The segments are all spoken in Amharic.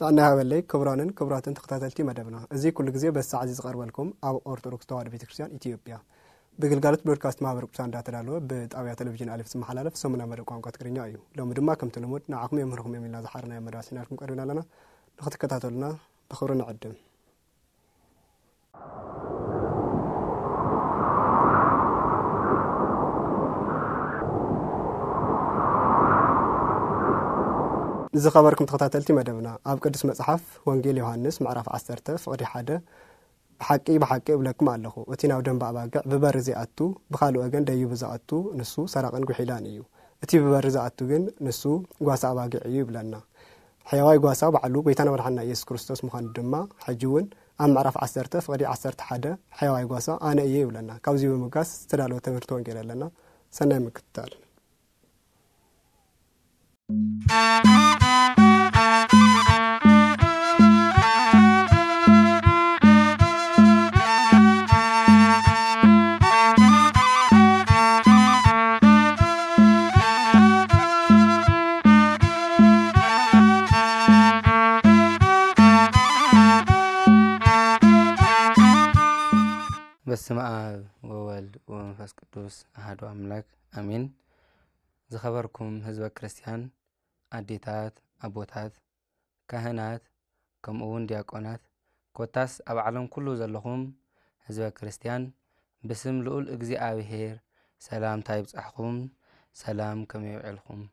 ጥዕና ሃበለይ ክቡራንን ክቡራትን ተከታተልቲ መደብና እዚ ኩሉ ግዜ በሳዕ እዚ ዝቐርበልኩም ኣብ ኦርቶዶክስ ተዋህዶ ቤተክርስትያን ኢትዮጵያ ብግልጋሎት ብሮድካስት ማህበር ቅዱሳን እዳተዳለወ ብጣብያ ቴሌቭዥን ኣልፍ ዝመሓላለፍ ሰሙና መደብ ቋንቋ ትግርኛ እዩ ሎሚ ድማ ከምቲ ልሙድ ንዓኹም የምህርኩም እዮም ኢልና ዝሓርናዮ መደባ ሲናልኩም ቀሪብና ኣለና ንክትከታተሉና ብክብሪ ንዕድም ዝኸበርኩም ተኸታተልቲ መደብና ኣብ ቅዱስ መፅሓፍ ወንጌል ዮሃንስ ምዕራፍ 10 ፍቕዲ ሓደ ብሓቂ ብሓቂ እብለኩም ኣለኹ እቲ ናብ ደንባ ኣባግዕ ብበሪ ዘይኣቱ ብካልእ ወገን ደዩ ብዝኣቱ ንሱ ሰራቕን ጉሒላን እዩ እቲ ብበሪ ዝኣቱ ግን ንሱ ጓሳ ኣባጊዕ እዩ ይብለና ሕያዋይ ጓሳ ባዕሉ ጎይታና መድሓና ኢየሱስ ክርስቶስ ምዃኑ ድማ ሕጂ እውን ኣብ ምዕራፍ 1 10 ፍቕዲ 1ተ ሓደ ሕያዋይ ጓሳ ኣነ እየ ይብለና ካብዚ ብምጋስ ዝተዳለወ ትምህርቲ ወንጌል ኣለና ሰናይ ምክትታል በስመ አብ ወወልድ ወመንፈስ ቅዱስ አሐዱ አምላክ አሜን። ዝኸበርኩም ህዝበ ክርስቲያን أديتات أبوتات كهنات كمون دياقونات كوتاس أب عالم كلو زلهم هزوا كريستيان بسم لقول إجزي أبيهير سلام تايبس أحكم سلام كم يعلكم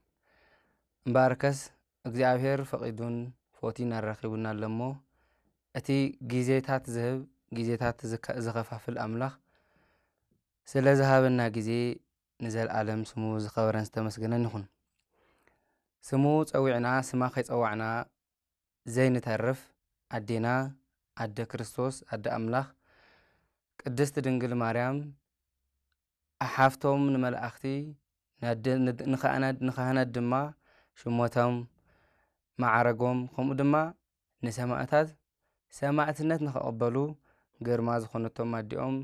مباركس إجزي أبيهير فقيدون فوتين الرقيبنا لمو أتي جيزيتات ذهب جيزيتات زك زخفة في الأملخ سلا ذهبنا جيزي نزل عالم سمو زخبرنس تمسكنا نخون ስሙ ፀዊዕና ስማ ከይፀዋዕና ዘይንተርፍ ኣዴና ኣደ ክርስቶስ ኣደ ኣምላኽ ቅድስቲ ድንግል ማርያም ኣሓፍቶም ንመላእኽቲ ንካህናት ድማ ሽሞቶም ማዕረጎም ከምኡ ድማ ንሰማእታት ሰማዕትነት ንኸቐበሉ ግርማ ዝኾነቶም ኣዲኦም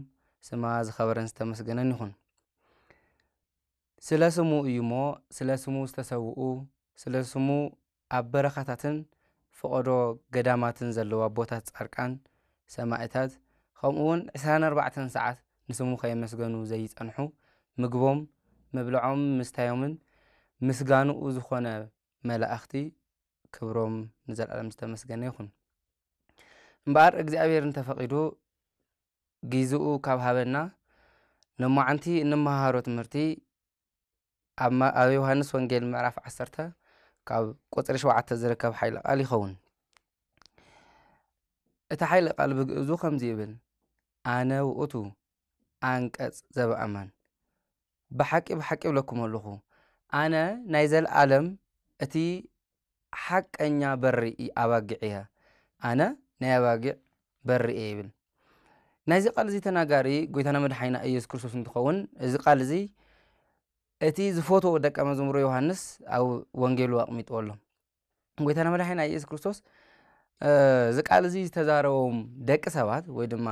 ስማ ዝኸበረን ዝተመስገነን ይኹን ስለ ስሙ እዩ እሞ ስለ ስሙ ዝተሰውኡ ስለ ስሙ ኣብ በረኻታትን ፍቐዶ ገዳማትን ዘለዎ ኣቦታት ፃርቃን ሰማእታት ከምኡ እውን 24 ሰዓት ንስሙ ከየመስገኑ ዘይፀንሑ ምግቦም ምብልዖም ምስታዮምን ምስጋንኡ ዝኾነ መላእኽቲ ክብሮም ንዘለኣለም ዝተመስገነ ይኹን እምበኣር እግዚኣብሔር እንተፈቒዱ ግዝኡ ካብ ሃበና ንመዓንቲ እንመሃሮ ትምህርቲ ኣብ ዮሃንስ ወንጌል ምዕራፍ 1 ካብ ቆፅሪ ሸውዓተ ዝርከብ ሓይሊ ቃል ይኸውን እቲ ሓይሊ ቃል ብግእዙ ከምዚ ይብል ኣነ ውእቱ ኣንቀፅ ዘበኣመን ብሓቂ ብሓቂ ብለኩም ኣለኹ ኣነ ናይ ዘለኣለም እቲ ሓቀኛ በሪ ኣባጊዕ እየ ኣነ ናይ ኣባጊዕ በሪ እየ ይብል ናይዚ ቃል እዚ ተናጋሪ ጎይታና መድሓይና ኢየሱስ ክርስቶስ እንትኸውን እዚ ቃል እዚ እቲ ዝፈትዎ ደቀ መዝሙሮ ዮሃንስ ኣብ ወንጌሉ ኣቕሚጦ ኣሎ ጎይታና መድሓይና ኢየሱስ ክርስቶስ እዚ ቃል እዚ ዝተዛረቦም ደቂ ሰባት ወይ ድማ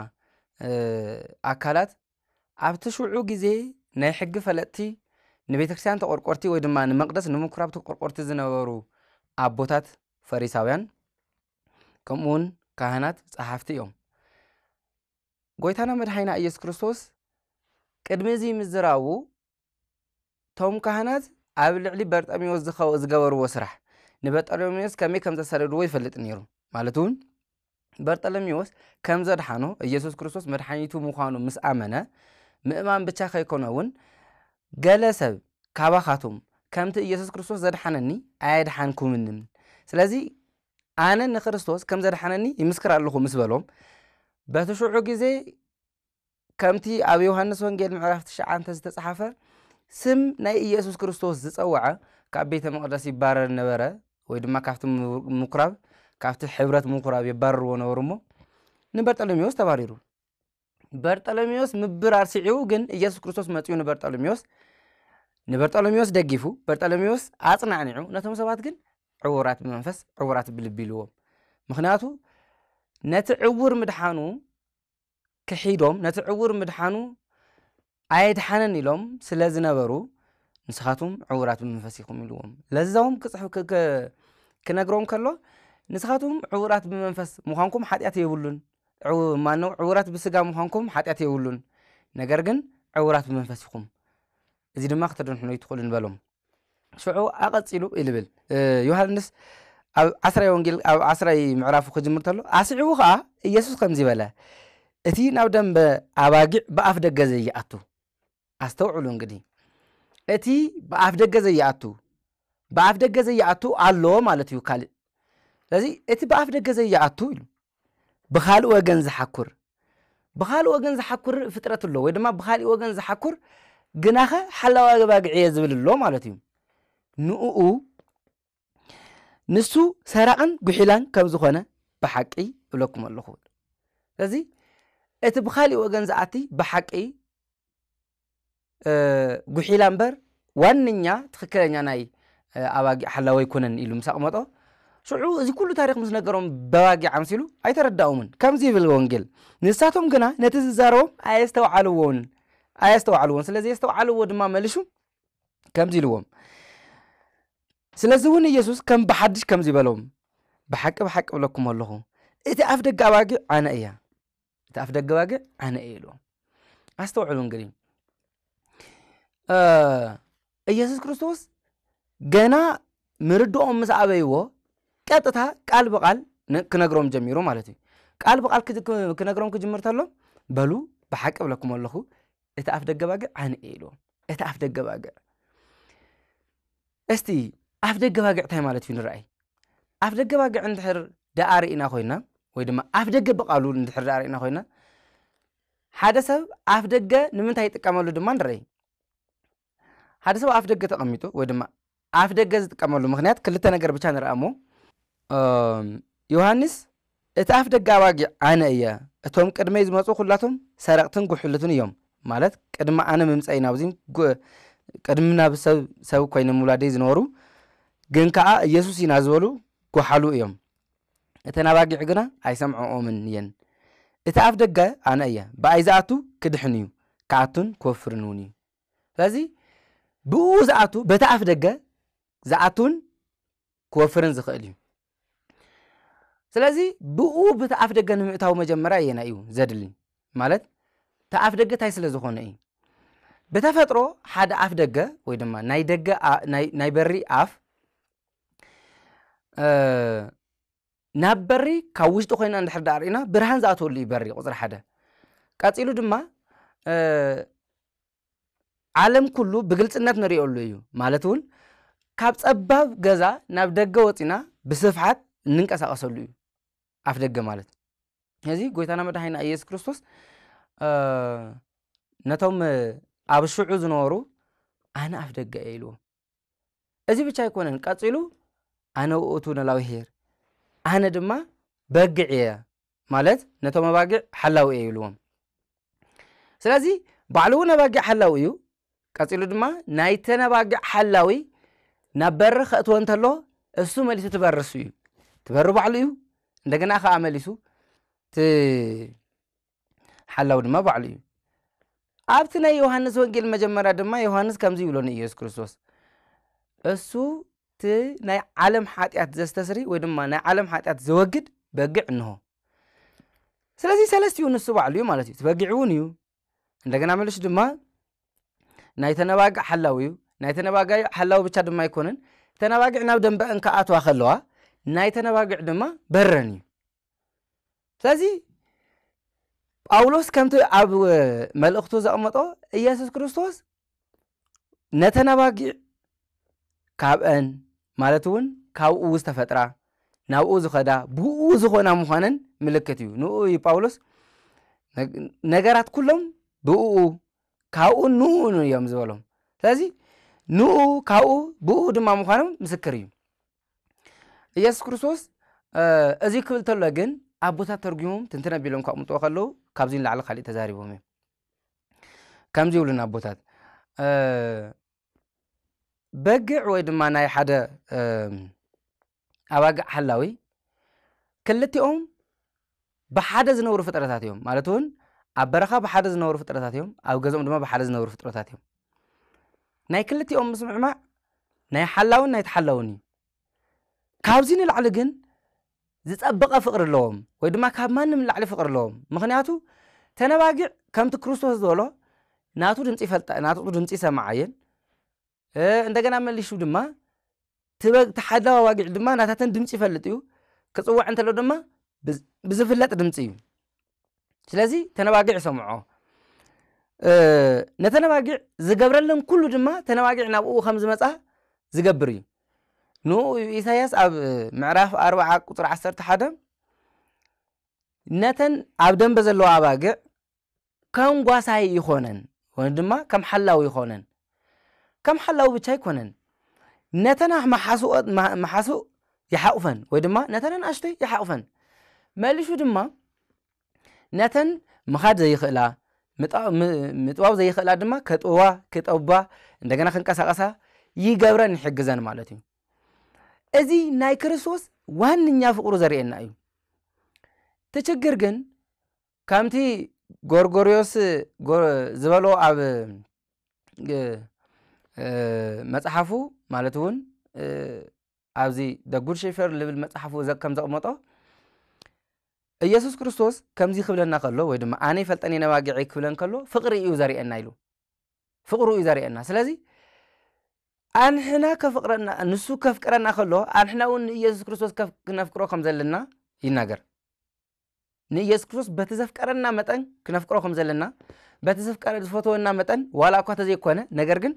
ኣካላት ኣብቲ ሽዑ ግዜ ናይ ሕጊ ፈለጥቲ ንቤተክርስትያን ተቆርቆርቲ ወይ ድማ ንመቅደስ ንምኩራብ ተቆርቆርቲ ዝነበሩ ኣቦታት ፈሪሳውያን ከምኡ ውን ካህናት ፀሓፍቲ እዮም ጎይታና መድሓይና ኢየሱስ ክርስቶስ ቅድሚ እዚ ምዝራቡ እቶም ካህናት ኣብ ልዕሊ በርጠሚዎስ ዝገበርዎ ስራሕ ንበርጠሎሜዎስ ከመይ ከም ዘሰደድዎ ይፈልጥ ነይሩ ማለት እውን በርጠሎሜዎስ ከም ዘድሓኖ ኢየሱስ ክርስቶስ መድሓኒቱ ምዃኑ ምስ ኣመነ ምእማን ብቻ ከይኮነ እውን ገለ ሰብ ካባኻቶም ከምቲ ኢየሱስ ክርስቶስ ዘድሓነኒ ኣየድሓንኩምንን ስለዚ ኣነ ንክርስቶስ ከም ዘድሓነኒ ይምስክር ኣለኹ ምስ በሎም በቲ ሽዑ ግዜ ከምቲ ኣብ ዮሃንስ ወንጌል ምዕራፍ ትሽዓንተ ዝተፀሓፈ ስም ናይ ኢየሱስ ክርስቶስ ዝፀውዐ ካብ ቤተ መቅደስ ይባረር ነበረ ወይ ድማ ካብቲ ምኩራብ ካብቲ ሕብረት ምኩራብ የባርርዎ ነበሩ እሞ ንበርጠሎሜዎስ ተባሪሩ በርጠሎሜዎስ ምብራር ስዒቡ ግን ኢየሱስ ክርስቶስ መፅኡ ንበርጠሎሜዎስ ንበርጠሎሜዎስ ደጊፉ በርጠሎሜዎስ ኣፅናዕኒዑ ነቶም ሰባት ግን ዕውራት ብመንፈስ ዕውራት ብልቢ ኢልዎም ምክንያቱ ነቲ ዕውር ምድሓኑ ክሒዶም ነቲ ዕውር ምድሓኑ ኣየድሓነን ኢሎም ስለ ዝነበሩ ንስኻትኩም ዕዉራት ብመንፈስ ኢኹም ኢልዎም ለዛዎም ክነግሮም ከሎ ንስኻትኩም ዕዉራት ብመንፈስ ምዃንኩም ሓጢኣት የብሉን ማነው ዕዉራት ብስጋ ምዃንኩም ሓጢኣት የብሉን ነገር ግን ዕዉራት ብመንፈስ ኢኹም እዚ ድማ ክተደንሕኖ ይትኽእሉ ንበሎም ሽዑ ኣቐፂሉ ኢልብል ዮሃንስ ኣብ ዓስራይ ወንጌል ኣብ ዓስራይ ምዕራፉ ክጅምር ከሎ ኣስዒቡ ከዓ ኢየሱስ ከምዚ በለ እቲ ናብ ደንበ ኣባጊዕ ብኣፍ ደገ ዘይኣቱ ኣስተውዕሉ እንግዲህ እቲ ብኣፍ ደገ ዘይኣቱ ብኣፍ ደገ ዘይኣቱ ኣለዎ ማለት እዩ ካልእ ስለዚ እቲ ብኣፍ ደገ ዘይኣቱ ኢሉ ብካልእ ወገን ዝሓኩር ብካልእ ወገን ዝሓኩር ፍጥረት ኣሎ ወይ ድማ ብካሊእ ወገን ዝሓኩር ግናኸ ሓላዋ ገባግዕየ ዝብል ኣሎ ማለት እዩ ንኡ ንሱ ሰራቕን ጉሒላን ከም ዝኾነ ብሓቂ እብለኩም ኣለኹ ስለዚ እቲ ብካሊእ ወገን ዝኣቲ ብሓቂ ጉሒላ እምበር ዋነኛ ትኽክለኛ ናይ ኣባጊ ሓላዊ ኣይኮነን ኢሉ ምስ ኣቕመጦ ሽዑ እዚ ኩሉ ታሪክ ምስ ነገሮም በባጊዕ ኣምሲሉ ኣይተረዳኦምን ከምዚ ይብል ወንጌል ንሳቶም ግና ነቲ ዝዛረቦም ኣየስተውዓልዎን ኣየስተውዓልዎን ስለዚ የስተውዓልዎ ድማ መልሹ ከምዚ ኢልዎም ስለዚ እውን ኢየሱስ ከም ብሓድሽ ከምዚ ዝበሎም ብሓቂ ብሓቂ ብለኩም ኣለኹ እቲ ኣፍ ደጊ ኣባጊዕ ኣነ እያ እቲ ኣፍ ደጊ ኣባጊዕ ኣነ እየ ኢልዎም ኣስተውዕሉ እንግዲህ ኢየሱስ ክርስቶስ ገና ምርድኦም ምስ ኣበይዎ ቀጥታ ቃል ብቃል ክነግሮም ጀሚሩ ማለት እዩ ቃል ብቃል ክነግሮም ክጅምር ተሎ በሉ ብሓቂ ብለኩም ኣለኹ እቲ ኣፍ ደገ ባግዕ ኣነ እየ ኢልዎ እቲ ኣፍ ደገ ባግዕ እስቲ ኣፍ ደገ ባግዕ እንታይ ማለት እዩ ንርአይ ኣፍ ደገ ባግዕ እንድሕር ዳኣ ርኢና ኮይና ወይ ድማ ኣፍ ደገ ብቃሉ እንድሕር ዳኣ ርኢና ኮይና ሓደ ሰብ ኣፍ ደገ ንምንታይ ይጥቀመሉ ድማ ንርአይ ሓደ ሰብ ኣፍ ደገ ተቐሚጡ ወይ ድማ ኣፍ ደገ ዝጥቀመሉ ምክንያት ክልተ ነገር ብቻ ንርአ ሞ ዮሃንስ እቲ ኣፍ ደገ ኣባጊዕ ኣነ እየ እቶም ቅድመይ ዝመፁ ኩላቶም ሰረቕትን ጉሕሉትን እዮም ማለት ቅድሚ ኣነ ምምፀይ ናብዚ ቅድሚ ናብ ሰብ ሰብ ኮይኑ ምውላደይ ዝነበሩ ግን ከዓ ኢየሱስ ኢና ዝበሉ ጓሓሉ እዮም እተን ኣባጊዕ ግና ኣይሰምዖኦምን እየን እቲ ኣፍ ደገ ኣነ እየ ብኣይ ዝኣቱ ክድሕን እዩ ካኣቱን ክወፍርን እውን እዩ ስለዚ ብኡ ዝኣቱ በታ ኣፍ ደገ ዝኣቱን ክወፍርን ዝኽእል እዩ ስለዚ ብኡ ብተኣፍ ደገ ንምእታዊ መጀመርያ እየና እዩ ዘድሊ ማለት ተኣፍ ደገ እንታይ ስለ ዝኾነ እዩ ብተፈጥሮ ሓደ ኣፍ ደገ ወይ ድማ ናይ ደገ ናይ በሪ ኣፍ ናብ በሪ ካብ ውሽጢ ኮይና እንድሕር ዳ ርኢና ብርሃን ዝኣተወሉ እዩ በሪ ቁፅሪ ሓደ ቀፂሉ ድማ ዓለም ኩሉ ብግልፅነት ንሪኦሉ እዩ ማለት እውን ካብ ፀባብ ገዛ ናብ ደገ ወፂና ብስፍሓት እንንቀሳቐሰሉ እዩ ኣፍ ደገ ማለት እዚ ጎይታና መድሓይና ኢየሱስ ክርስቶስ ነቶም ኣብ ሽዑ ዝነበሩ ኣነ ኣፍ ደገ እየ ኢልዎ እዚ ብቻ ኣይኮነን ቀፂሉ ኣነ ውእቱ ነላዊ ሄር ኣነ ድማ በጊዕ እየ ማለት ነቶም ኣባጊዕ ሓላዊ እየ ኢልዎም ስለዚ ባዕሉ እውን ኣባጊዕ ሓላዊ እዩ ቀፂሉ ድማ ናይ ተነባግዕ ሓላዊ ናብ በሪ ከእትዎ እንተሎ እሱ መሊሱ ትበርሱ እዩ ትበሪ ባዕሉ እዩ እንደገና ከዓ መሊሱ ሓላዊ ድማ ባዕሉ እዩ ኣብቲ ናይ ዮሃንስ ወንጌል መጀመርያ ድማ ዮሃንስ ከምዚ ይብሎ ንኢየሱስ ክርስቶስ እሱ እቲ ናይ ዓለም ሓጢኣት ዘስተስሪ ወይ ድማ ናይ ዓለም ሓጢኣት ዘወግድ በጊዕ እንሆ ስለዚ ሰለስቲኡ ንሱ ባዕሉ እዩ ማለት እዩ ትበጊዕ እውን እዩ እንደገና መሊሱ ድማ ናይ ተነባግዕ ሓላዊ እዩ ናይ ተነባጋይ ሓላዊ ብቻ ድማ ኣይኮነን ተነባግዕ ናብ ደንበአን ከኣትዋ ከለዋ ናይ ተነባግዕ ድማ በረን እዩ ስለዚ ጳውሎስ ከምቲ ኣብ መልእኽቱ ዘቕመጦ ኢየሱስ ክርስቶስ ነተነባጊዕ ካብአን ማለት እውን ካብኡ ዝተፈጥራ ናብኡ ዝኸዳ ብኡ ዝኾና ምዃነን ምልክት እዩ ንኡ እዩ ጳውሎስ ነገራት ኩሎም ብእኡ ካብኡ ንኡ እዮም ዝበሎም ስለዚ ን ካብኡ ብኡ ድማ ምዃኖም ምስክር እዩ ኢየሱስ ክርስቶስ እዚ ክብል እተሎ ግን ኣብ ቦታት ተርጒሞም ትንትን ኣቢሎም ካብ ምጥዎ ከለዉ ካብዚ ንላዕሊ ካሊእ ተዛሪቦም እዮም ከምዚ ይብሉን ኣቦታት በጊዕ ወይ ድማ ናይ ሓደ ኣባጊዕ ሓላዊ ክልቲኦም ብሓደ ዝነብሩ ፍጥረታት እዮም ማለት እውን ኣብ በረኻ ብሓደ ዝነብሩ ፍጥረታት እዮም ኣብ ገዝኦም ድማ ብሓደ ዝነብሩ ፍጥረታት እዮም ናይ ክልቲኦም ምስ ምዕማዕ ናይ ሓላውን ናይ ተሓላውን እዩ ካብዚ ንላዕሊ ግን ዝፀበቐ ፍቕሪ ኣለዎም ወይ ድማ ካብ ማንም ንላዕሊ ፍቕሪ ኣለዎም ምክንያቱ ተነባጊዕ ከምቲ ክርስቶስ ዝበሎ ናቱ ድምፂ ይፈልጣ ናቱ ድምፂ ይሰማዓ እየን እንደገና መሊሹ ድማ ተሓላዋዋጊዕ ድማ ናታተን ድምፂ ይፈልጥ እዩ ክፅዋዕ እንተሎ ድማ ብዝፍለጥ ድምፂ እዩ ስለዚ ተነባጊዕ ሰምዖ ነተነባጊዕ ዝገብረለን ኩሉ ድማ ተነባጊዕ ናብኡ ከም ዝመፃ ዝገብር እዩ ንኡ ኢሳያስ ኣብ ምዕራፍ 4 ቁፅሪ ዓሰርተ ሓደ ነተን ኣብ ደንበ ዘለዋ ኣባጊዕ ከም ጓሳይ ይኮነን ወይ ድማ ከም ሓላዊ ይኮነን ከም ሓላዊ ብቻ ይኮነን ነተን ማሓሱእ ይሓቑፈን ወይ ድማ ነተን ኣናእሽተይ ይሓቑፈን መልሹ ድማ ነተን ምኻድ ዘይኽእላ ምጥባብ ዘይኽእላ ድማ ከጥዋ ክጠባ እንደገና ክንቀሳቀሳ ይገብረን ይሕግዘን ማለት እዩ እዚ ናይ ክርስቶስ ዋንኛ ፍቅሩ ዘርእየና እዩ ትችግር ግን ከምቲ ጎርጎርዮስ ዝበሎ ኣብ መፅሓፉ ማለት እውን ኣብዚ ደጉድ ሸፈር ሼፈር ልብል መፅሓፉ ከም ዘቕመጦ ኢየሱስ ክርስቶስ ከምዚ ክብለና ከሎ ወይ ድማ ኣነ ይፈልጠኒ ነባጊዒ ክብለን ከሎ ፍቕሪ እዩ ዘርእየና ኢሉ ፍቕሪ እዩ ዘርእየና ስለዚ ኣንሕና ከፍቕረና ንሱ ከፍቅረና ከሎ ኣንሕና እውን ንኢየሱስ ክርስቶስ ክነፍቅሮ ከም ዘለና ይናገር ንኢየሱስ ክርስቶስ በቲ ዘፍቀረና መጠን ክነፍቅሮ ከም ዘለና በቲ ዘፍቀረ ዝፈትወና መጠን ዋላ እኳ ተዘይኮነ ነገር ግን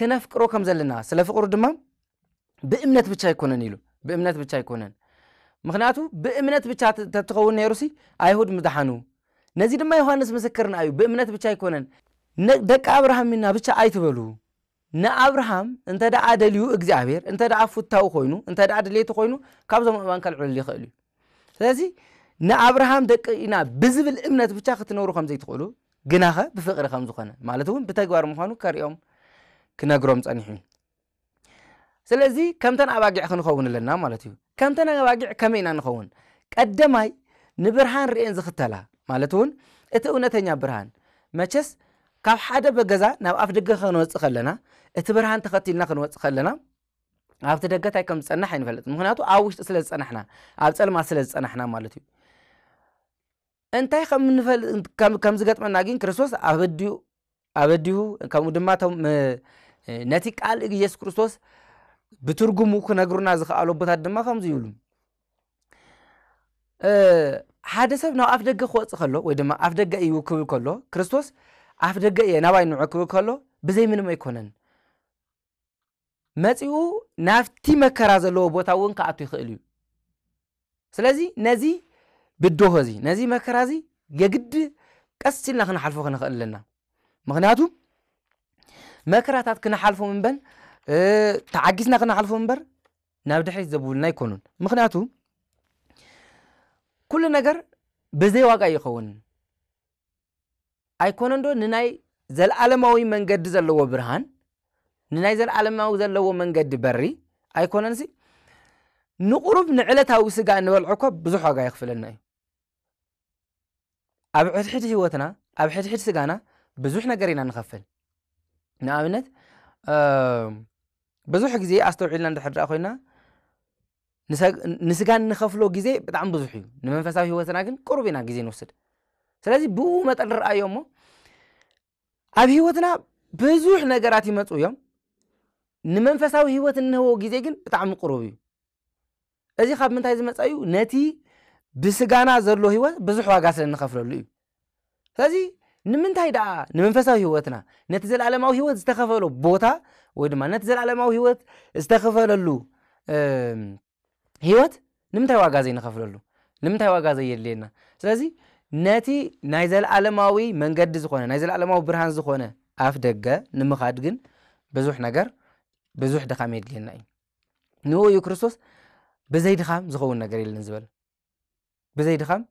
ክነፍቅሮ ከም ዘለና ስለ ፍቕሩ ድማ ብእምነት ብቻ ኣይኮነን ኢሉ ብእምነት ብቻ ኣይኮነን ምክንያቱ ብእምነት ብቻ ተትኸውን ነይሩ ሲ ኣይሁድ ምድሓኑ ነዚ ድማ ዮሃንስ ምስክርና እዩ ብእምነት ብቻ ኣይኮነን ደቂ ኣብርሃም ኢና ብቻ ኣይትበሉ ንኣብርሃም እንተ ደኣ ደልዩ እግዚኣብሔር እንተ ደኣ ፉታዊ ኮይኑ እንተ ደኣ ድሌቲ ኮይኑ ካብዞም እማን ከልዕለሉ ይኽእል እዩ ስለዚ ንኣብርሃም ደቂ ኢና ብዝብል እምነት ብቻ ክትነብሩ ከም ዘይትኽእሉ ግናኸ ብፍቕሪ ከም ዝኾነ ማለት እውን ብተግባር ምዃኑ ከሪኦም ክነግሮም ፀኒሑ እዩ ስለዚ ከምተን ኣባጊዕ ክንኸውን ኣለና ማለት እዩ ከምተን ኣባጊዕ ከመይ ኢና ንኸውን ቀደማይ ንብርሃን ርአን ዝኽተላ ማለት እውን እቲ እውነተኛ ብርሃን መቸስ ካብ ሓደ በገዛ ናብ ኣፍ ደገ ክንወፅእ ከለና እቲ ብርሃን ተኸቲልና ክንወፅእ ከለና ኣብቲ ደገታይ ከም ዝፀናሕ ኣይንፈልጥ ምክንያቱ ኣብ ውሽጢ ስለ ዝፀናሕና ኣብ ፀልማ ስለ ዝፀናሕና ማለት እዩ እንታይ ከም ዝገጥመና ግን ክርስቶስ ኣብ ኣበዲሁ ከምኡ ድማ ቶም ነቲ ቃል ኢየሱስ ክርስቶስ ብትርጉሙ ክነግሩና ዝኽኣሎ ቦታት ድማ ከምዚ ይብሉ ሓደ ሰብ ናብ ኣፍ ደገ ክወፅእ ከሎ ወይ ድማ ኣፍ ደገ እዩ ክብል ከሎ ክርስቶስ ኣፍ ደገ እየ ናባይ ንዑ ክብል ከሎ ብዘይ ምንም ኣይኮነን መፂኡ ናብቲ መከራ ዘለዎ ቦታ እውን ክኣቱ ይኽእል እዩ ስለዚ ነዚ ብድሆ እዚ ነዚ መከራ እዚ የግዲ ቀስ ኢልና ክነሓልፎ ክንኽእል ኣለና ምክንያቱ መከራታት ክነሓልፎ እምበን ተዓጊስና ክነሓልፎ እምበር ናብ ድሕሪት ዘብውልና ኣይኮኑን ምክንያቱ ኩሉ ነገር ብዘይ ዋጋ ይኸውንን ኣይኮነ ዶ ንናይ ዘለኣለማዊ መንገዲ ዘለዎ ብርሃን ንናይ ዘለኣለማዊ ዘለዎ መንገዲ በሪ ኣይኮነን ሲ ንቁሩብ ንዕለታዊ ስጋ እንበልዖ እኮ ብዙሕ ዋጋ ይክፍለና እዩ ኣብ ሕድሕድ ሂወትና ኣብ ሕድሕድ ስጋና ብዙሕ ነገር ኢና ንኸፍል ንኣብነት بزوح جزء أستوى علنا دحر أخوينا نسق نسقان نخفلو جزء بتعم بزوح نمن فساه هو تناكن كربنا جزء نوصل سلازي بو ما تقدر أيامه أبي هو تنا بزوح نجاراتي ما تويم نمن فساه هو تنا هو جزء جن بتعم قربي أزي خاب من تايز ما تأيو نتي بسقانا زرلو هو بزوح واقاسل نخفلو لي سلازي نمن تايدا نمن فساه هو تنا نتزل على ما هو تستخفلو بوتا ወይ ድማ ነቲ ዘለዓለማዊ ሂወት ዝተኸፈለሉ ሂወት ንምንታይ ዋጋ ዘይንኸፍለሉ ንምንታይ ዋጋ ዘየድልየና ስለዚ ነቲ ናይ ዘለዓለማዊ መንገዲ ዝኾነ ናይ ዘለዓለማዊ ብርሃን ዝኾነ ኣፍ ደገ ንምኻድ ግን ብዙሕ ነገር ብዙሕ ድኻም የድልየና እዩ ንኡ እዩ ክርስቶስ ብዘይ ድኻም ዝኸውን ነገር የለን ዝበለ ብዘይ ድኻም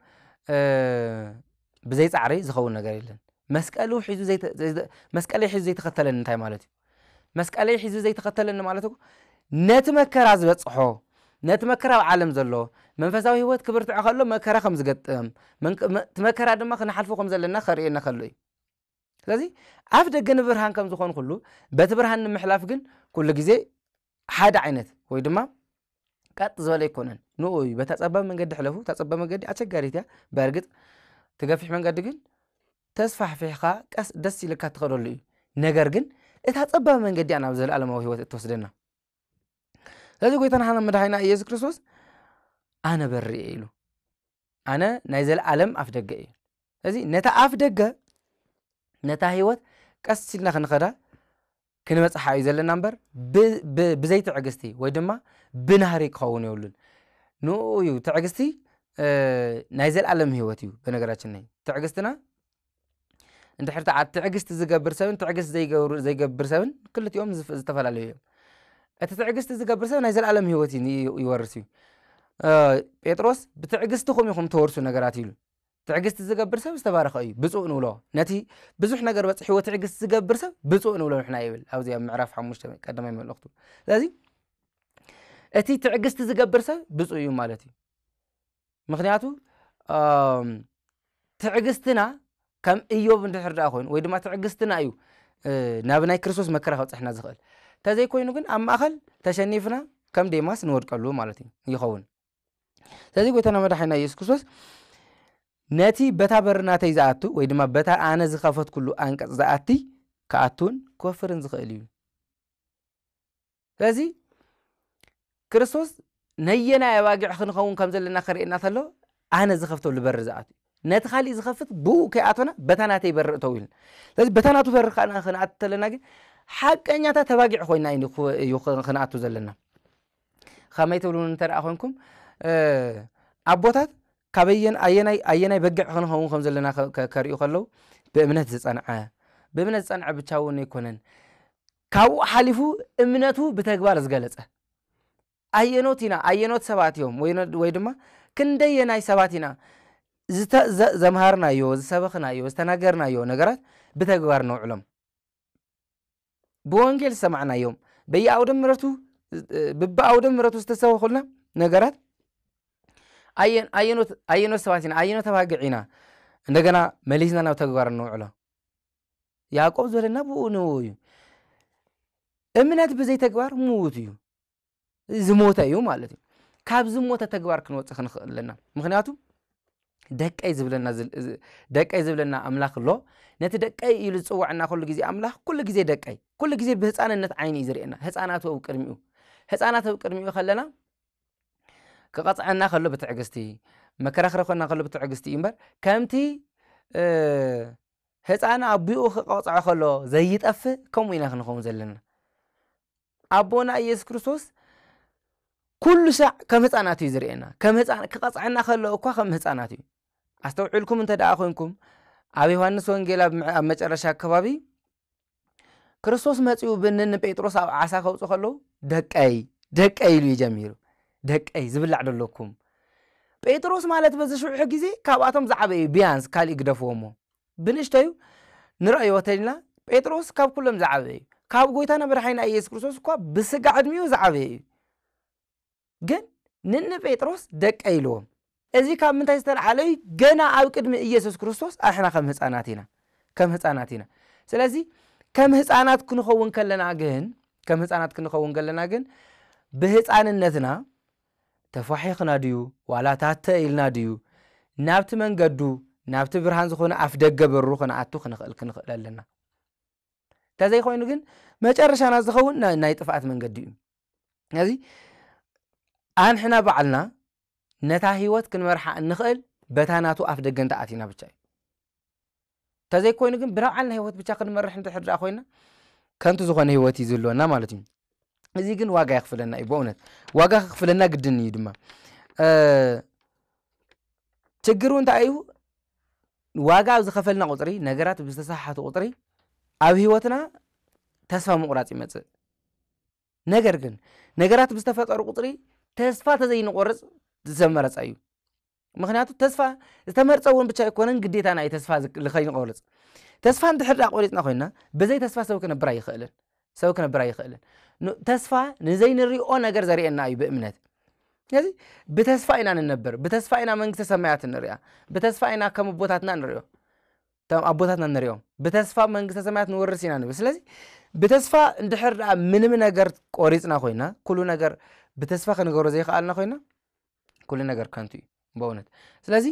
ብዘይ ፃዕሪ ዝኸውን ነገር የለን መስቀሊ ሒዙ ዘይተኸተለን እንታይ ማለት እዩ መስቀለይ ሒዙ ዘይተኸተለኒ ማለት ነቲ መከራ ዝበፅሖ ነቲ መከራ ኣብ ዓለም ዘሎ መንፈሳዊ ሂወት ክብርትዖ ከሎ መከራ ከም ዝገጥም እቲ መከራ ድማ ክነሓልፎ ከም ዘለና ከርእየና ከሎ እዩ ስለዚ ኣብ ደገ ንብርሃን ከም ዝኾኑ ኩሉ በቲ ብርሃን ንምሕላፍ ግን ኩሉ ግዜ ሓደ ዓይነት ወይ ድማ ቀጥ ዝበለ ኣይኮነን ንኡ እዩ በታ ፀባብ መንገዲ ሕለፉ እታ ፀባብ መንገዲ ኣቸጋሪት እያ በርግፅ ትገፊሕ መንገዲ ግን ተስፋሕፊሕካ ቀስ ደስ ኢልካ ትኸደሉ እዩ ነገር ግን እታ ፀባብ መንገዲ እያ ናብ ዘለኣለማዊ ሂወት እትወስደና ስለዚ ጎይታ ሓና መድሃይና ኢየሱስ ክርስቶስ ኣነ በሪ እየ ኢሉ ኣነ ናይ ዘለኣለም ኣፍ ደገ እዩ ስለዚ ነታ ኣፍ ደገ ነታ ሂወት ቀስ ኢልና ክንኸዳ ክንበፅሓ እዩ ዘለና እምበር ብዘይቲ ዕግስቲ ወይ ድማ ብናህሪ ክኸውን የብሉን ንኡ እዩ ትዕግስቲ ናይ ዘለኣለም ሂወት እዩ ብነገራችን ትዕግስትና انت حرت عاد تعجز تزقبر سبن تعجز زي جور زي جبر سبن كل يوم زف زتفل عليه انت تعجز تزقبر سبن هاي العالم هوتين يورسي بيتروس بتعجز تخم يخم تورسو نجراتيل تعجز تزقبر سبن استبارخ اي بزو نولا نتي بزو احنا جربت حوا تعجز تزقبر سبن بزو نولا احنا يبل او زي معرف حموش تمام قدام يمن الاخت لازم اتي تعجز تزقبر سبن بزو يوم مالتي مخنياتو تعجزتنا ከም እዮብ እንድሕር ዳኣ ኮይኑ ወይ ድማ ትዕግስትና እዩ ናብ ናይ ክርስቶስ መከራ ከብፅሕና ዝኽእል እንተዘይኮይኑ ግን ኣብ ማእኸል ተሸኒፍና ከም ዴማስ ንወድቀሉ ማለት እዩ ይኸውን ስለዚ ጎይታና መድሓይና የሱስ ክርስቶስ ነቲ በታ በርናተይ ዝኣቱ ወይ ድማ በታ ኣነ ዝኸፈትኩሉ ኣንቀፅ ዝኣቲ ክኣትውን ክወፍርን ዝኽእል እዩ ስለዚ ክርስቶስ ነየናይ ኣባጊዕ ክንኸውን ከም ዘለና ክርእየና ከሎ ኣነ ዝኸፍተሉ በሪ ዝኣቱ እዩ ነቲ ካሊእ ዝኸፍት ብኡ ከይኣቶና በታናተ በሪ እተው ኢልና ስለዚ በታናቱ ከ ክንኣቱ ተለና ግን ሓቀኛታ ተባጊዕ ኮይና እዩ ክንኣቱ ዘለና ከመይ ትብሉን እንተደኣ ኮንኩም ኣቦታት ካብ ኣየናይ በጊዕ ክንኸውን ከም ዘለና ከርእዩ ከለው ብእምነት ዝፀንዐ ብእምነት ዝፀንዐ ብቻ እውን ኣይኮነን ካብኡ ሓሊፉ እምነቱ ብተግባር ዝገለፀ ኣየኖት ኢና ኣየኖት ሰባት እዮም ወይ ድማ ክንደየናይ ሰባት ኢና ዘምሃርናዮ ዝሰበኽናዮ ዝተናገርናዮ ነገራት ብተግባር ነውዕሎም ብወንጌል ዝሰማዕናዮም በየኣውደ ምረቱ ብብኣውደ ምረቱ ዝተሰበኹልና ነገራት ኣየኖ ሰባት ኢና ኣየኖ ተባጊዕ ኢና እንደገና መሊስና ናብ ተግባር ንውዕሎ ያቆብ ዝበለና ብኡ ንው እዩ እምነት ብዘይ ተግባር ምዉት እዩ ዝሞተ እዩ ማለት እዩ ካብ ዝሞተ ተግባር ክንወፅእ ክንኽእል ኣለና ምክንያቱ ደቀይ ዝብለናደቀይ ዝብለና ኣምላኽ ኣሎ ነቲ ደቀይ እዩ ዝፅዋዕና ኩሉ ግዜ ኣምላኽ ኩሉ ግዜ ደቀይ ኩሉ ግዜ ብህፃንነት ዓይኒ እዩ ዝርእየና ህፃናት ኣብ ቅድሚኡ ህፃናት ኣብ ቅድሚኡ ከለና ክቐፅዐና ከሎ ብትዕግስቲ መከራክሪ ኮና ከሎ ብትዕግስቲ እዩ እምበር ከምቲ ህፃና ኣቦኡ ክቐፅዖ ከሎ ዘይጠፍእ ከምኡ ኢና ክንኸውን ዘለና ኣቦና ኢየሱስ ክርስቶስ ኩሉ ሳዕ ከም ህፃናት እዩ ዝርእየና ክቐፅዐና ከሎ እኳ ከም ህፃናት እዩ ኣስተውዒልኩም እንተ ደኣ ኮይንኩም ኣብ ዮሃንስ ወንጌል ኣብ መጨረሻ ኣከባቢ ክርስቶስ መፅኡ መፂኡ ጴጥሮስ ኣብ ዓሳ ከውፁ ከለዉ ደቀይ ደቀይ ኢሉ ይጀሚሩ ደቀይ ዝብላዕ ደለኩም ጴጥሮስ ማለት በዚ ሽዑሕ ግዜ ካብኣቶም ዝዓበ እዩ ቢያንስ ካሊእ ግደፍዎ ሞ ብንእሽተዩ ንረአዮ ተልና ጴጥሮስ ካብ ኩሎም ዝዓበ እዩ ካብ ጎይታና መድሓይና ኢየሱስ ክርስቶስ እኳ ብስጋዕ ዕድሚኡ ዝዓበየ እዩ ግን ንኒ ጴጥሮስ ደቀ ኢልዎም እዚ ካብ ምንታይ ዝተለዓለዩ ገና ኣብ ቅድሚ ኢየሱስ ክርስቶስ ኣሕና ከም ህፃናት ኢና ከም ህፃናት ኢና ስለዚ ከም ህፃናት ክንኸውን ከለና ግን ከም ህፃናት ክንኸውን ከለና ግን ብህፃንነትና ተፋሒኽና ድዩ ዋላ ታተ ኢልና ድዩ ናብቲ መንገዱ ናብቲ ብርሃን ዝኾነ ኣፍ ደገ በሩ ክንኣቱ ክንኽእል ክንኽእል ኣለና እንተዘይ ኮይኑ ግን መጨረሻና ዝኸውን ናይ ጥፋኣት መንገዲ እዩ ስለዚ ኣንሕና በዓልና ነታ ሂወት ክንመርሓ እንኽእል በታ ናቱ ኣፍ ደገ እንተኣትና ብቻ እዩ እንተዘይኮይኑ ግን ብናብዓልና ሂወት ብቻ ክንመርሕ እንድሕር ድኣ ኮይና ከምቲ ዝኾነ ሂወት እዩ ዝህልወና ማለት እዩ እዚ ግን ዋጋ ይክፍለና እዩ ብእውነት ዋጋ ክክፍለና ግድን እዩ ድማ ችግሩ እንታይ እዩ ዋጋ ኣብ ዝኸፈልና ቁፅሪ ነገራት ብዝተሰሓሓቱ ቁፅሪ ኣብ ሂወትና ተስፋ ምቑራፅ ይመፅእ ነገር ግን ነገራት ብዝተፈጠሩ ቁፅሪ ተስፋ ተዘይንቆርፅ زمرت أيو مخناتو تصفى استمرت أول بتشا يكونن قديت أنا أي تصفى لخين قولت تصفى عند حرة قولت نخوينا بزي تصفى سو كنا براي خيلن سو كنا براي خيلن نو تصفى نزين الري أنا جر زري أنا أيو بأمنات يعني بتصفى إنا ننبر بتصفى إنا منك تسمعت النريا بتصفى إنا كم بوتاتنا نريو تام أبوتاتنا نريو بتصفى منك تسمعت نورسينا نبي سلازي بتصفى عند حرة من من أجر قريتنا خوينا كلنا أجر بتصفى خنجر زي خالنا خوينا ኩሉ ነገር ከንቱ እዩ ብእውነት ስለዚ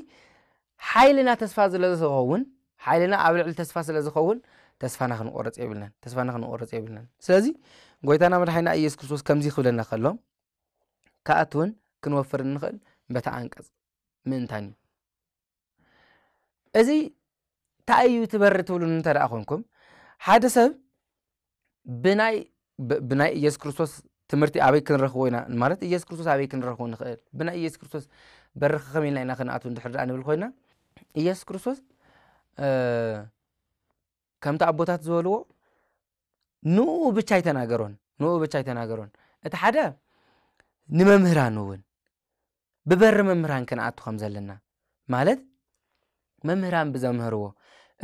ሓይልና ተስፋ ስለ ዝኸውን ሓይልና ኣብ ልዕሊ ተስፋ ስለ ዝኸውን ተስፋና ክንቆረፅ የብልናን ተስፋና ክንቆረፅ የብልናን ስለዚ ጎይታና መድሓይና ኢየሱስ ክርስቶስ ከምዚ ክብለና ከሎ ካኣት እውን ክንወፍር ንኽእል በታ ኣንቀፅ ምእንታን እዩ እዚ እንታይ እዩ ትበሪ ትብሉ እንተ ደኣ ኮንኩም ሓደ ሰብ ብናይ ብናይ ኢየሱስ ክርስቶስ ትምህርቲ ኣበይ ክንረክቦ ኢና ማለት ኢየሱስ ክርስቶስ ኣበይ ክንረክቦ ንክእል ብናይ ኢየሱስ ክርስቶስ በርኪ ከመ ኢልና ኢና ክንኣት ንድሕር ዳኣ ንብል ኮይና ኢየሱስ ክርስቶስ ከምቲ ኣቦታት ዝበልዎ ንኡ ብቻ ኣይተናገሮን ንኡ ብቻ ኣይተናገሮን እቲ ሓደ ንመምህራን እውን ብበሪ መምህራን ክንኣቱ ከም ዘለና ማለት መምህራን ብዘምህርዎ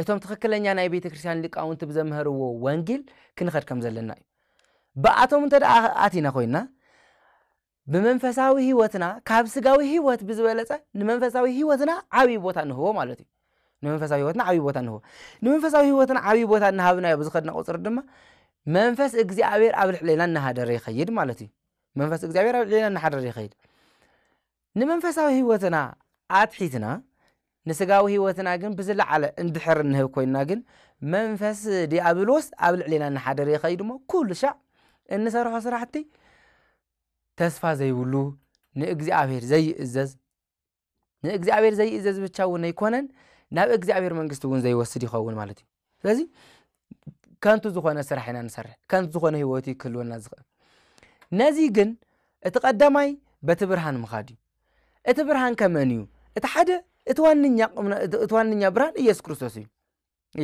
እቶም ትኽክለኛ ናይ ቤተ ክርስትያን ሊቃውንቲ ብዘምህርዎ ወንጌል ክንኸድ ከም ዘለና እዩ ብኣቶም እንተደኣ ኣቲና ኮይንና ብመንፈሳዊ ሂወትና ካብ ስጋዊ ሂወት ብዝበለፀ ንመንፈሳዊ ሂወትና ዓብዪ ቦታ እንህቦ ማለት እዩ ንመንፈሳዊ ሂወትና ዓብዪ ቦታ እንህቦ ንመንፈሳዊ ሂወትና ዓብዪ ቦታ እናሃብናዮ ብዝኸድና ቁፅሪ ድማ መንፈስ እግዚኣብሔር ኣብ ልዕሊና እናሃደረ ይኸይድ ማለት እዩ መንፈስ እግዚኣብሔር ኣብ ልዕሊና እናሓደረ ይኸይድ ንመንፈሳዊ ሂወትና ኣትሒትና ንስጋዊ ሂወትና ግን ብዝለዓለ እንድሕር እንህብ ኮይንና ግን መንፈስ ዲያብሎስ ኣብ ልዕሊና እናሓደረ ይኸይድ እሞ ኩሉ ሻዕ እንሰርሖ ስራሕቲ ተስፋ ዘይብሉ ንእግዚኣብሔር ዘይእዘዝ ንእግዚኣብሔር ዘይእዘዝ ብቻ እውን ኣይኮነን ናብ እግዚኣብሔር መንግስቲ እውን ዘይወስድ ይኸውን ማለት እዩ ስለዚ ከንቱ ዝኾነ ስራሕ ኢና ንሰርሕ ከንቱ ዝኾነ ሂወት ክህልወና ዝኽእል ነዚ ግን እቲ ቀዳማይ በቲ ብርሃን ምኻድ እዩ እቲ ብርሃን ከመን እዩ እቲ ሓደ እቲ ዋንኛ ብርሃን ኢየሱ ክርስቶስ እዩ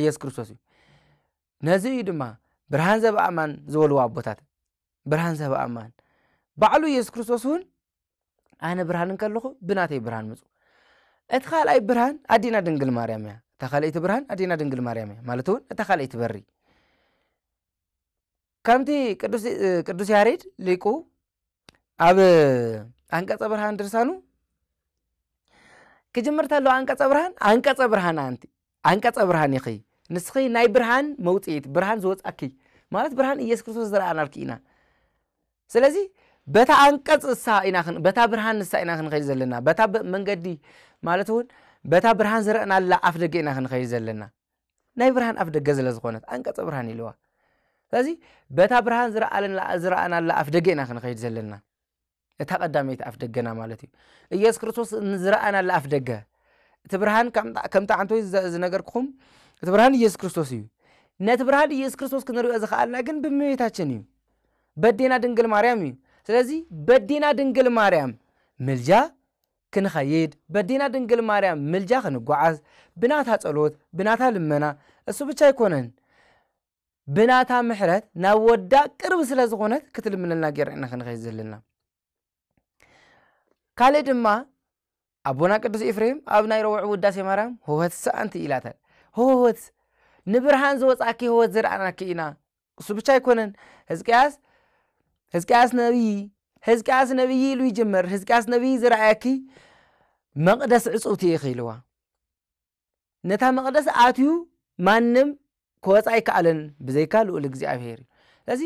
ኢየሱ ክርስቶስ እዩ ነዚ እዩ ድማ ብርሃን ዘበኣማን ዝበልዎ ኣቦታት ብርሃን ዘብ ኣማን ባዕሉ ኢየሱስ ክርስቶስ እውን ኣነ ብርሃን ከለኹ ብናተይ ብርሃን ምፁ እቲ ካልኣይ ብርሃን ኣዲና ድንግል ማርያም እያ እታ ካልአይቲ ብርሃን ኣዲና ድንግል ማርያም እያ ማለት እውን እታ ካልአይቲ በሪ ከምቲ ቅዱስ ያሬድ ሊቁ ኣብ ኣንቀፀ ብርሃን ድርሳኑ ክጅምርታ ኣለዎ ኣንቀፀ ብርሃን ኣንቀፀ ብርሃን ኣንቲ ኣንቀፀ ብርሃን ይኸይ ንስኺ ናይ ብርሃን መውፅኢት ብርሃን ዝወፃኪ ማለት ብርሃን ኢየሱስ ክርስቶስ ዝረኣናልክ ኢና ስለዚ በታ ኣንቀፅ ንስሓ ኢና በታ ብርሃን ንሳ ኢና ክንኸይድ ዘለና በታ መንገዲ ማለት እውን በታ ብርሃን ዝረአናላ ኣፍ ደገ ኢና ክንኸይድ ዘለና ናይ ብርሃን ኣፍ ደገ ስለ ዝኾነት ኣንቀፀ ብርሃን ኢልዋ ስለዚ በታ ብርሃን ዝረአናላ ኣፍ ደገ ኢና ክንኸይድ ዘለና እታ ቀዳመይቲ ኣፍ ደገና ማለት እዩ ኢየሱስ ክርስቶስ ዝረአናላ ኣፍ ደገ እቲ ብርሃን ከምቲ ዓንተወ ዝነገርክኹም እቲ ብርሃን ኢየሱስ ክርስቶስ እዩ ነቲ ብርሃን ኢየሱስ ክርስቶስ ክንሪኦ ዝኽኣልና ግን ብምቤታችን እዩ በዴና ድንግል ማርያም እዩ ስለዚ በዴና ድንግል ማርያም ምልጃ ክንኸይድ በዴና ድንግል ማርያም ምልጃ ክንጓዓዝ ብናታ ጸሎት ብናታ ልመና እሱ ብቻ ኣይኮነን ብናታ ምሕረት ናብ ወዳ ቅርብ ስለ ዝኾነት ክትልምነልና ጌርዕና ክንኸይድ ዘለና ካልእ ድማ ኣቦና ቅዱስ ኤፍሬም ኣብ ናይ ረውዒ ውዳሴ ማርያም ህወት ሰኣንቲ ኢላታል ህወት ንብርሃን ዝወፃእኪ ህወት ዝረኣናኪ ኢና እሱ ብቻ ኣይኮነን ህዝቅያስ ሕዝቅያስ ነቢይ ሕዝቅያስ ነቢይ ኢሉ ይጅምር ሕዝቅያስ ነቢይ ዝረኣየኪ መቕደስ ዕፁብቲ እየ ኢልዋ ነታ መቕደስ ኣትዩ ማንም ክወፃ ይከኣለን ብዘይካ ልኡል እግዚኣብሄር እዩ ስለዚ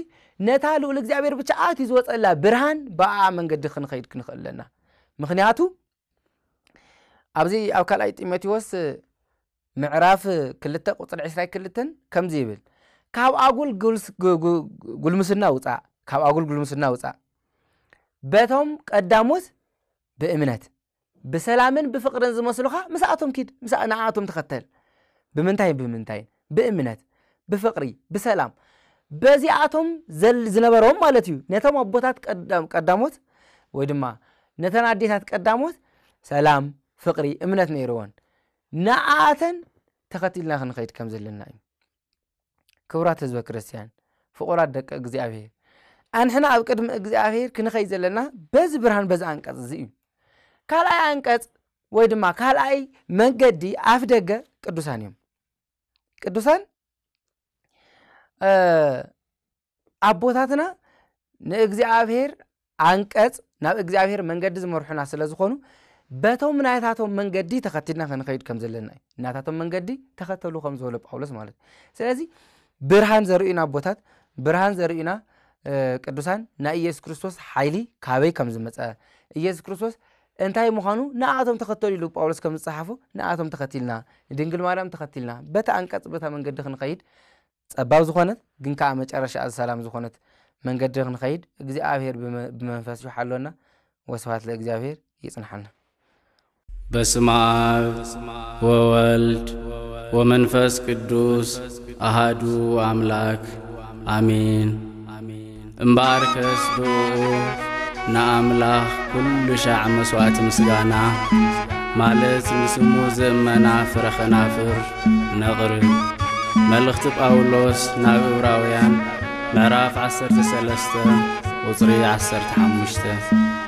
ነታ ልኡል እግዚኣብሄር ብቻ ኣትዩ ዝወፀላ ብርሃን ብኣ መንገዲ ክንኸይድ ክንኽእል ኣለና ምክንያቱ ኣብዚ ኣብ ካልኣይ ጢሞቴዎስ ምዕራፍ 2 ቁፅሪ 22 ከምዚ ይብል ካብ ኣጉል ጉልምስና ውፃእ كاب أقول قل مسنا وصع بيتهم قداموس بإمنات بسلامين بفقر زم وصلوها مساء أتم كيد مساء أنا أتم تختل بمنتين بإمنات بفقري بسلام بزي أتم زل زنبرهم مالتيو نتهم أبوتات قدام قداموس ويدما نتنا عديتات قداموس سلام فقري إمنات نيروان نعاتن تختلنا خنخيت كم زلنا كورات زوا كريستيان فقرات دك أجزي أبيه ኣንሕና ኣብ ቅድሚ እግዚኣብሄር ክንኸይ ዘለና በዚ ብርሃን በዚ ኣንቀፅ እዚ እዩ ካልኣይ ኣንቀፅ ወይ ድማ ካልኣይ መንገዲ ኣፍ ደገ ቅዱሳን እዮም ቅዱሳን ኣቦታትና ንእግዚኣብሄር ኣንቀፅ ናብ እግዚኣብሄር መንገዲ ዝመርሑና ስለ ዝኾኑ በቶም ናይታቶም መንገዲ ተኸቲልና ክንኸይድ ከም ዘለና እዩ ናታቶም መንገዲ ተኸተሉ ከም ዝበሎ ጳውሎስ ማለት እዩ ስለዚ ብርሃን ዘርእዩና ኣቦታት ብርሃን ዘርእዩና ቅዱሳን ናይ ኢየሱስ ክርስቶስ ሓይሊ ካበይ ከም ዝመፀ ኢየሱስ ክርስቶስ እንታይ ምዃኑ ንኣቶም ተኸተሉ ኢሉ ጳውሎስ ከም ዝፀሓፉ ንኣቶም ተኸቲልና ድንግል ማርያም ተኸቲልና በቲ ኣንቀፅ በታ መንገዲ ክንኸይድ ፀባብ ዝኾነት ግን ከዓ መጨረሻ ሰላም ዝኾነት መንገዲ ክንኸይድ እግዚኣብሄር ብመንፈስ ይሓሎና ወስብሐት ለእግዚኣብሔር ይፅንሐልና በስመ አብ ወወልድ ወመንፈስ ቅዱስ ኣሃዱ ኣምላክ አሜን እምባርከስ ብኡፍ ንኣምላኽ ኩሉ ሻዕ መሥዋዕቲ ምስጋና ማለት ምስሙ ዘመና ፍረ ኸናፍር ነቕርብ መልእኽቲ ጳውሎስ ናብ ዕብራውያን ምዕራፍ 13 ቁፅሪ 15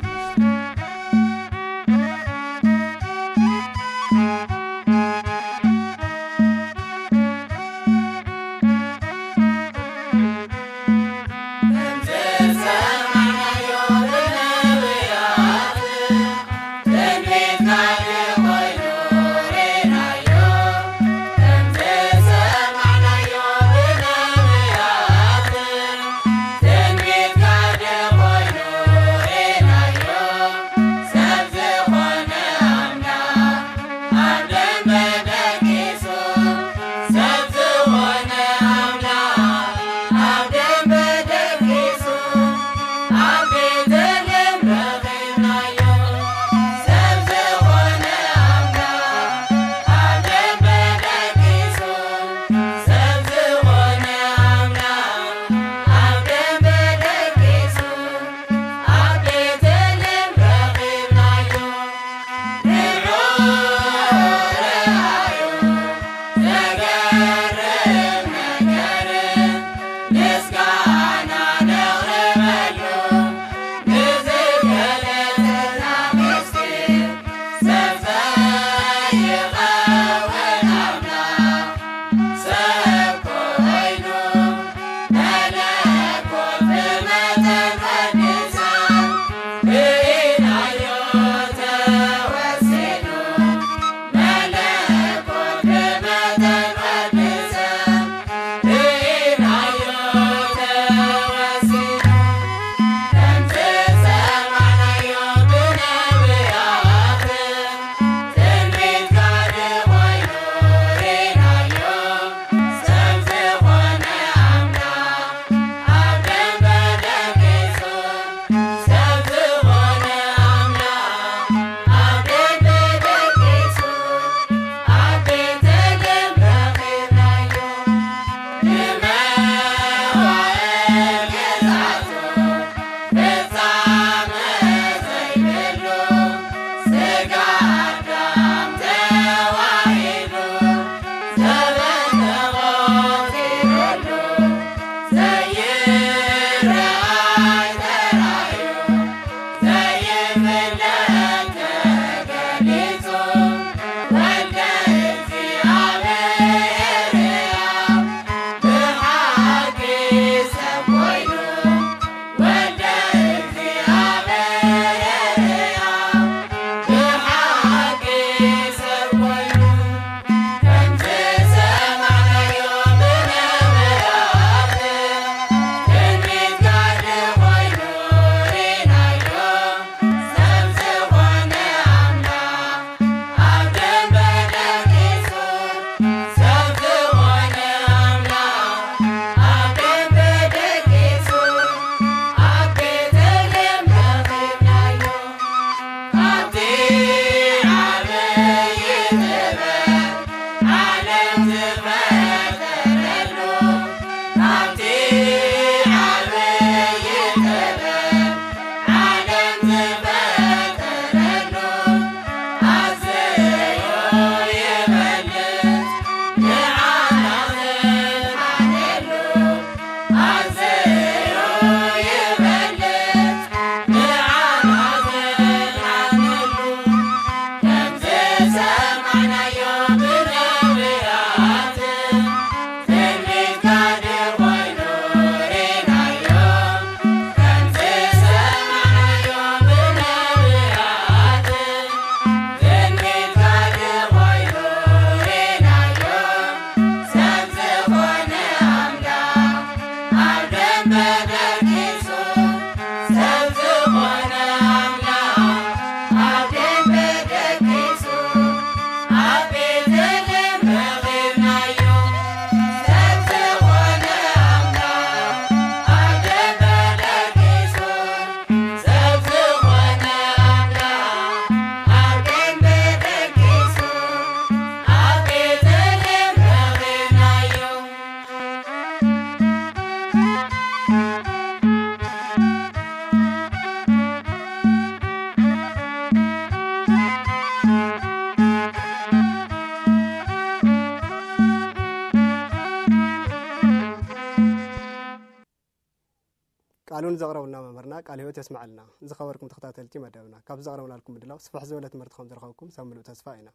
ቃሉን ዘቕረቡልና መምህርና ቃል ሂወት የስማዓልና ዝኸበርኩም ተኸታተልቲ መደብና ካብ ዘቕረብናልኩም ምድላው ስፋሕ ዝበለ ትምህርቲ ከም ዝረኸብኩም ሰብ ምሉእ ተስፋ ኢና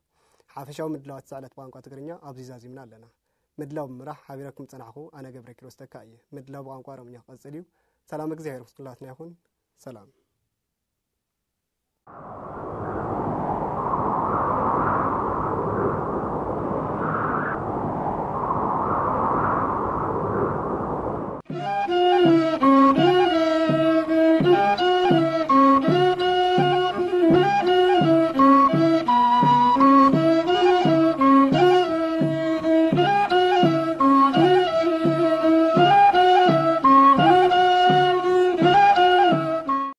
ሓፈሻዊ ምድላዋት ሳዕለት ብቋንቋ ትግርኛ ኣብዚ ዛዚምና ኣለና ምድላው ብምራሕ ሓቢረኩም ፅናሕኹ ኣነ ገብረ ኪሮስ ተካ እየ ምድላው ብቋንቋ ሮምኛ ክቐፅል እዩ ሰላም እግዚኣብሔር ምስኩላትና ይኹን ሰላም